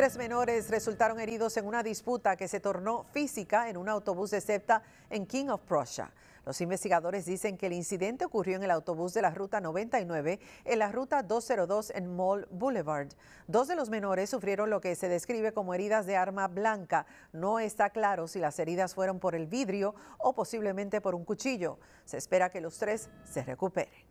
Tres menores resultaron heridos en una disputa que se tornó física en un autobús de SEPTA en King of Prussia. Los investigadores dicen que el incidente ocurrió en el autobús de la Ruta 99 en la Ruta 202 en Mall Boulevard. Dos de los menores sufrieron lo que se describe como heridas de arma blanca. No está claro si las heridas fueron por el vidrio o posiblemente por un cuchillo. Se espera que los tres se recuperen.